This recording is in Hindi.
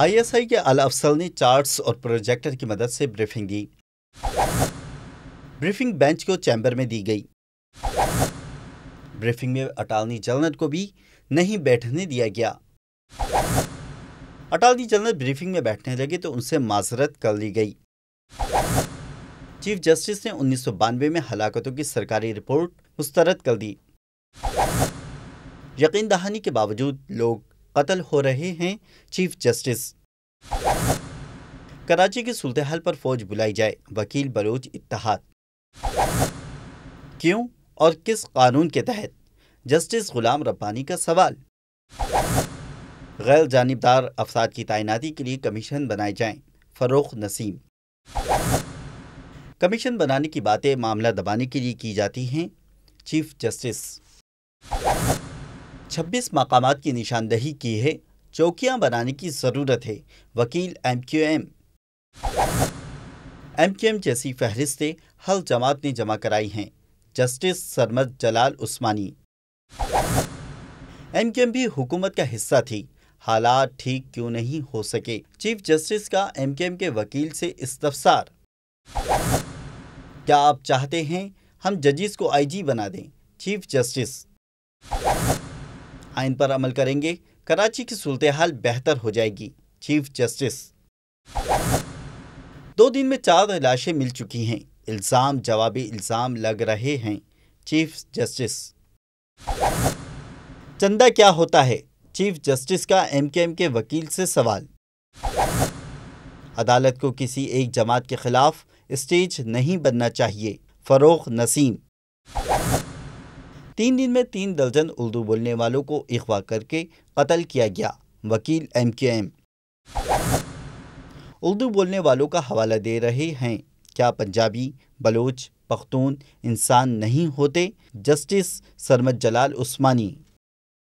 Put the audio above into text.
आईएसआई के अल अफसल ने चार्ट्स और प्रोजेक्टर की मदद से ब्रीफिंग दी ब्रीफिंग बेंच को चैम्बर में दी गई ब्रीफिंग में अटालनी जलनत को भी नहीं बैठने दिया गया अटालनी जलनत ब्रीफिंग में बैठने लगे तो उनसे माजरत कर ली गई चीफ जस्टिस ने उन्नीस में हलाकतों की सरकारी रिपोर्ट मुस्तरद कर दी यकीन दहानी के बावजूद लोग कत्ल हो रहे हैं चीफ जस्टिस कराची की सूरतहाल पर फौज बुलाई जाए वकील बलोच इतिहाद क्यों और किस कानून के तहत जस्टिस गुलाम रब्बानी का सवाल गैर जानबदार अफसाद की तैनाती के लिए कमीशन बनाए जाएं फरोख नसीम कमीशन बनाने की बातें मामला दबाने के लिए की जाती हैं चीफ जस्टिस छब्बीस मकाम की निशानदही की है चौकियां बनाने की ज़रूरत है वकील M Q M M Q M जैसी फहरिस्तें हल जमात ने जमा कराई हैं justice Sarmad Jalal Usmani M Q M भी हुकूमत का हिस्सा थी हालात ठीक क्यों नहीं हो सके चीफ जस्टिस का एम क्यू एम के वकील से इस्तफसार क्या आप चाहते हैं हम जजिस को आईजी बना दें चीफ जस्टिस आइन पर अमल करेंगे कराची की सूरत हाल बेहतर हो जाएगी चीफ जस्टिस दो दिन में चार लाशें मिल चुकी हैं इल्ज़ाम जवाबी इल्ज़ाम लग रहे हैं चीफ जस्टिस चंदा क्या होता है चीफ जस्टिस का एमकेएम के वकील से सवाल अदालत को किसी एक जमात के खिलाफ स्टेज नहीं बनना चाहिए फरोख नसीम तीन दिन में तीन दर्जन उर्दू बोलने वालों को अगवा करके कत्ल किया गया वकील एम के एम उर्दू बोलने वालों का हवाला दे रहे हैं क्या पंजाबी बलोच पख्तून इंसान नहीं होते जस्टिस सरमद जलाल उस्मानी